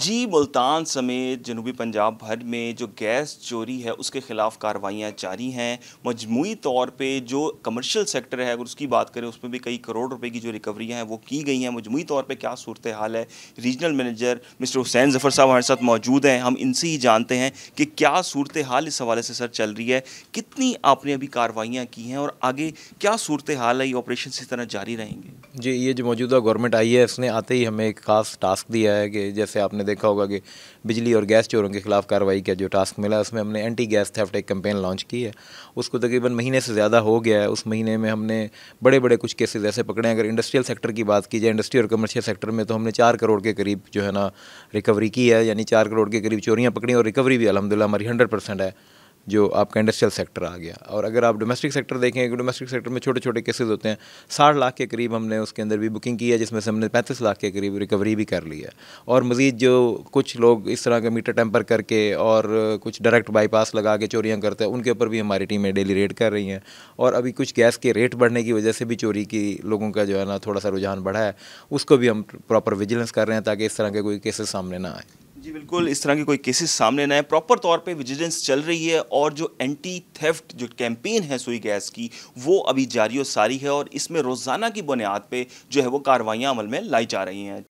जी मुल्तान समेत जनूबी पंजाब भर में जो गैस चोरी है उसके ख़िलाफ़ कार्रवाइयाँ जारी हैं मजमू तौर पे जो कमर्शियल सेक्टर है अगर उसकी बात करें उसमें भी कई करोड़ रुपए की जो रिकवरियाँ हैं वो की गई हैं मजमू तौर पे क्या सूरत हाल है regional manager mister Hussain Zafar साहब हमारे साथ मौजूद हैं हम इनसे ही जानते हैं कि क्या सूरत हाल इस हवाले से सर चल रही है कितनी आपने अभी कार्रवाइयाँ की हैं और आगे क्या सूरत हाल है ये ऑपरेशन इस तरह जारी रहेंगे जी ये जो मौजूदा गवर्नमेंट आई है इसने आते ही हमें एक खास टास्क दिया है कि जैसे आपने आपने देखा होगा कि बिजली और गैस चोरों के खिलाफ कार्रवाई का जो टास्क मिला है उसमें हमने एंटी गैस थेफ्ट एक कैंपेन लॉन्च की है उसको तकरीबन महीने से ज़्यादा हो गया है उस महीने में हमने बड़े बड़े कुछ केसेज ऐसे पकड़े हैं अगर इंडस्ट्रियल सेक्टर की बात की जाए इंडस्ट्री और कमर्शियल सेक्टर में तो हमने चार करोड़ के करीब जो है ना रिकवरी की है यानी चार करोड़ के करीब चोरियाँ पकड़ी और रिकवरी भी अलहमदिल्ला हमारी हंड्रेड परसेंट है जो आपका इंडस्ट्रियल सेक्टर आ गया और अगर आप डोमेस्टिक सेक्टर देखें डोमेस्टिक सेक्टर में छोटे छोटे केसेस होते हैं साठ लाख के करीब हमने उसके अंदर भी बुकिंग की है जिसमें से हमने पैंतीस लाख के करीब रिकवरी भी कर ली है और मज़ीद जो कुछ लोग इस तरह के मीटर टेम्पर करके और कुछ डायरेक्ट बाईपास लगा के चोरियाँ करते हैं उनके ऊपर भी हमारी टीमें डेली रेड कर रही हैं और अभी कुछ गैस के रेट बढ़ने की वजह से भी चोरी की लोगों का जो है ना थोड़ा सा रुझान बढ़ा है उसको भी हम प्रॉपर विजिलेंस कर रहे हैं ताकि इस तरह के कोई केसेस सामने ना आए जी बिल्कुल इस तरह के कोई केसेस सामने ना आए प्रॉपर तौर पे विजिलेंस चल रही है और जो एंटी थेफ्ट जो कैंपेन है सुई गैस की वो अभी जारी और सारी है और इसमें रोज़ाना की बुनियाद पे जो है वो कार्रवाइयाँ अमल में लाई जा रही हैं